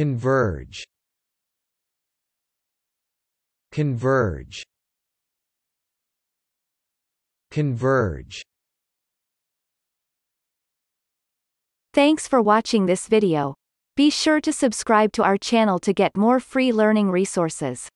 Converge Converge Converge Thanks for watching this video. Be sure to subscribe to our channel to get more free learning resources.